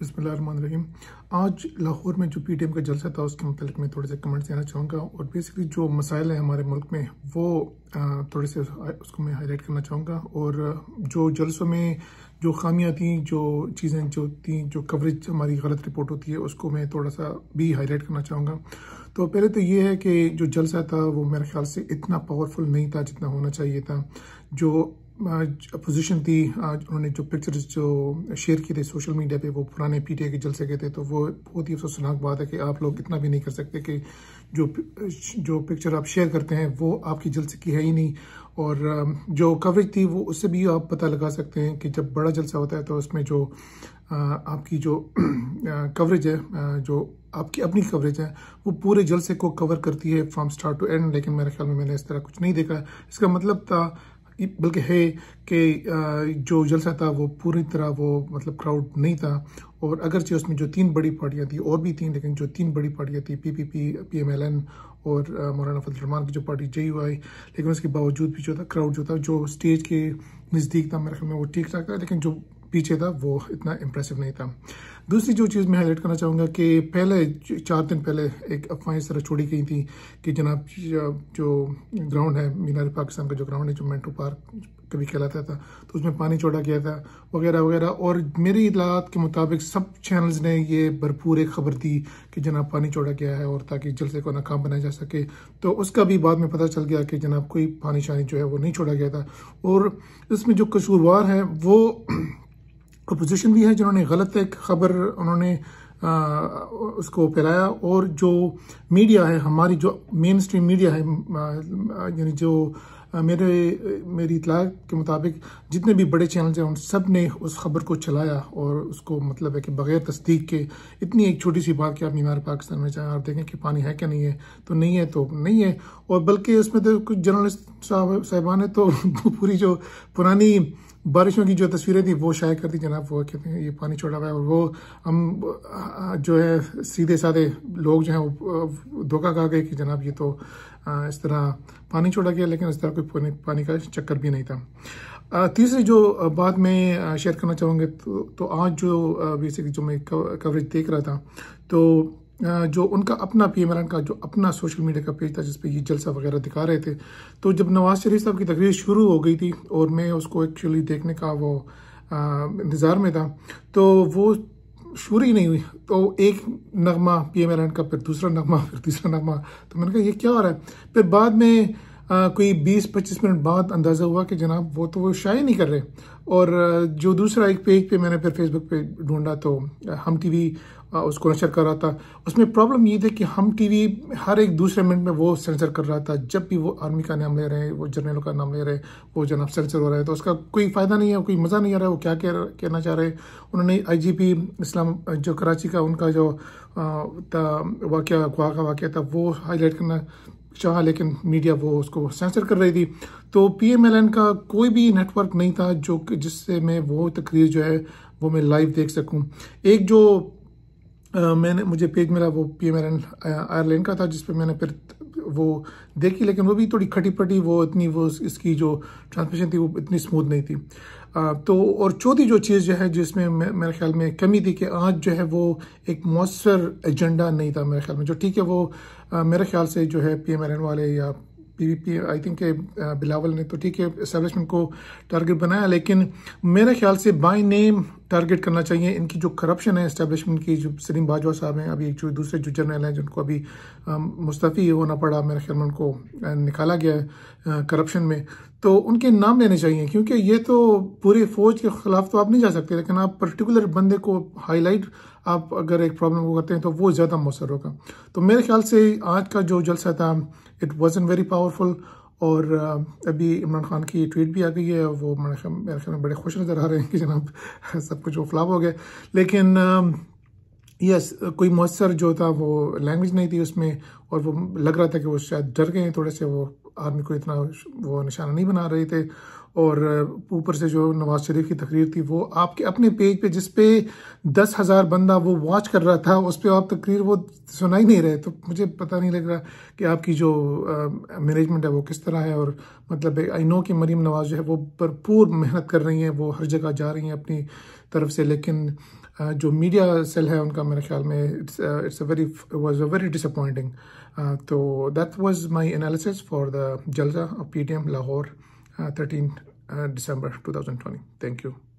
बसमीम आज लाहौर में जो पी टी एम का जलसा था उसके मतलब मैं थोड़े से कमेंट्स देना चाहूँगा और बेसिकली जो मसाइल हैं हमारे मुल्क में वो थोड़े से उसको मैं हाईलाइट करना चाहूँगा और जो जलसों में जो खामियाँ थी जो चीज़ें जो थी जो कवरेज हमारी गलत रिपोर्ट होती है उसको मैं थोड़ा सा भी हाईलाइट करना चाहूँगा तो पहले तो ये है कि जो जलसा था वो मेरे ख्याल से इतना पावरफुल नहीं था जितना होना चाहिए था जो अपोजिशन थी उन्होंने जो पिक्चर्स जो शेयर किए थे सोशल मीडिया पे वो पुराने पीटीए के जलसे गए थे तो वो बहुत ही अफसोसनाक बात है कि आप लोग इतना भी नहीं कर सकते कि जो जो पिक्चर आप शेयर करते हैं वो आपकी जलसे की है ही नहीं और जो कवरेज थी वो उससे भी आप पता लगा सकते हैं कि जब बड़ा जलसा होता है तो उसमें जो आपकी जो कवरेज है जो आपकी अपनी कवरेज है वो पूरे जलसे को कवर करती है फ्रॉम स्टार्ट टू एंड लेकिन मेरे ख्याल में मैंने इस तरह कुछ नहीं देखा इसका मतलब था बल्कि है कि जो जलसा था वो पूरी तरह वो मतलब क्राउड नहीं था और अगरचे उसमें जो तीन बड़ी पार्टियाँ थी और भी तीन लेकिन जो तीन बड़ी पार्टियाँ थी P P P P M L N और मौलाना फजल रहमान की जो पार्टी जई हुआ लेकिन उसके बावजूद भी जो था क्राउड जो था जो स्टेज के नज़दीक था मेरे ख्याल में वो ठीक ठाक था लेकिन जो पीछे था वो इतना इम्प्रेसिव नहीं था दूसरी जो चीज़ मैं हाईलाइट करना चाहूँगा कि पहले चार दिन पहले एक अफवाहें इस तरह छोड़ी गई थी कि जनाब जो ग्राउंड है मीनार पाकिस्तान का जो ग्राउंड है जो मेंटो पार्क कभी कहलाता था तो उसमें पानी छोड़ा गया था वगैरह वगैरह और मेरी इतलात के मुताबिक सब चैनल्स ने ये भरपूर एक खबर दी कि जनाब पानी छोड़ा गया है और ताकि जलसे को नाकाम बनाया जा सके तो उसका भी बाद में पता चल गया कि जनाब कोई पानी शानी जो है वो नहीं छोड़ा गया था और इसमें जो कसूरवार हैं वो अपोजिशन भी है जिन्होंने गलत एक खबर उन्होंने आ, उसको फैलाया और जो मीडिया है हमारी जो मेन स्ट्रीम मीडिया है यानी जो मेरे मेरी इतला के मुताबिक जितने भी बड़े चैनल हैं उन सब ने उस खबर को चलाया और उसको मतलब है कि बगैर तस्दीक के इतनी एक छोटी सी बात कि आप मीनार पाकिस्तान में जाएँ आप देखें कि पानी है क्या नहीं है तो नहीं है तो नहीं है और बल्कि उसमें तो कुछ जर्नलिस्ट साहबान तो पूरी जो पुरानी बारिशों की जो तस्वीरें थी वो शायद कर दी जनाब वो कहते हैं ये पानी छोड़ा हुआ है और वो हम जो है सीधे साधे लोग जो हैं वो धोखा खा गए कि जनाब ये तो इस तरह पानी छोड़ा गया लेकिन इस तरह कोई पानी, का चक्कर भी नहीं था तीसरी जो बात मैं शेयर करना चाहूँगा तो, तो आज जो बेसिक जो मैं कवरेज देख रहा था तो जो उनका अपना पी का जो अपना सोशल मीडिया का पेज था जिस पे ये जलसा वगैरह दिखा रहे थे तो जब नवाज़ शरीफ साहब की तकरीर शुरू हो गई थी और मैं उसको एक्चुअली देखने का वो इंतज़ार में था तो वो ही नहीं हुई तो एक नगमा पी एम का फिर दूसरा नगमा फिर तीसरा नगमा तो मैंने कहा ये क्या हो रहा है फिर बाद में आ, कोई 20-25 मिनट बाद अंदाज़ा हुआ कि जनाब वो तो वो शाये नहीं कर रहे और जो दूसरा एक पेज पे मैंने फिर फेसबुक पे ढूंढा तो हम टीवी उसको नशर कर रहा था उसमें प्रॉब्लम ये थी कि हम टीवी हर एक दूसरे मिनट में वो सेंसर कर रहा था जब भी वो आर्मी का नाम ले रहे हैं वो जर्नलों का नाम ले रहे हैं वो जनाब सेंसर हो रहा है तो उसका कोई फ़ायदा नहीं है कोई मज़ा नहीं आ रहा है वो क्या कह कहना चाह रहे हैं उन्होंने आईजीपी इस्लाम जो कराची का उनका जो वाक़ गुआ का वाक़ था वो हाईलाइट करना चाह लेकिन मीडिया वो उसको सेंसर कर रही थी तो पी का कोई भी नेटवर्क नहीं था जो जिससे मैं वो तकरीर जो है वो मैं लाइव देख सकूं एक जो मैंने मुझे पेज मेरा वो P M R N Ireland का था जिस पर मैंने फिर वो देखी लेकिन वो भी थोड़ी खटी पटी वो इतनी वो इसकी जो ट्रांसमिशन थी वो इतनी स्मूथ नहीं थी आ, तो और चौथी जो चीज़ जो है जिसमें मेरे ख्याल में कमी थी कि आज जो है वो एक मौसर एजेंडा नहीं था मेरे ख्याल में जो ठीक है वो आ, मेरे ख्याल से जो है पी एम आर एन वाले या पी आई थिंक के बिलावल ने तो ठीक है इस्टेब्लिशमेंट को टारगेट बनाया लेकिन मेरे ख्याल से बाई नेम टारगेट करना चाहिए इनकी जो करप्शन है इस्टेब्लिशमेंट की जो सलीम बाजवा साहब हैं अभी जो दूसरे जो जनरल हैं जिनको अभी मुस्तफ़ी होना पड़ा मेरे ख्याल में उनको निकाला गया है करप्शन में तो उनके नाम लेने चाहिए क्योंकि ये तो पूरी फौज के खिलाफ तो आप नहीं जा सकते लेकिन आप पर्टिकुलर बंदे को हाईलाइट आप अगर एक प्रॉब्लम को करते हैं तो वो ज़्यादा मौसर होगा तो मेरे ख्याल से आज का जो जलसा था इट वॉज वेरी पावरफुल और अभी इमरान खान की ट्वीट भी आ गई है वो मेरे ख्याल में बड़े खुश नज़र आ रहे हैं कि जनाब सब कुछ वो फ्लाप हो गया लेकिन यस कोई मौसर जो था वो लैंग्वेज नहीं थी उसमें और वो लग रहा था कि वो शायद डर गए हैं थोड़े से वो आर्मी को इतना वो निशाना नहीं बना रहे थे और ऊपर से जो नवाज शरीफ की तकरीर थी वो आपके अपने पेज पे जिस पे दस हज़ार बंदा वो वॉच कर रहा था उस पर आप तकरीर वो सुना ही नहीं रहे तो मुझे पता नहीं लग रहा कि आपकी जो मैनेजमेंट है वो किस तरह है और मतलब आई नो कि मरीम नवाज जो है वो भरपूर मेहनत कर रही हैं वो हर जगह जा रही हैं अपनी तरफ से लेकिन जो मीडिया सेल है उनका मेरे ख्याल में it's a very was a very disappointing तो that was my analysis for the jalsa of PDM Lahore Uh, 13 uh, December 2020. Thank you.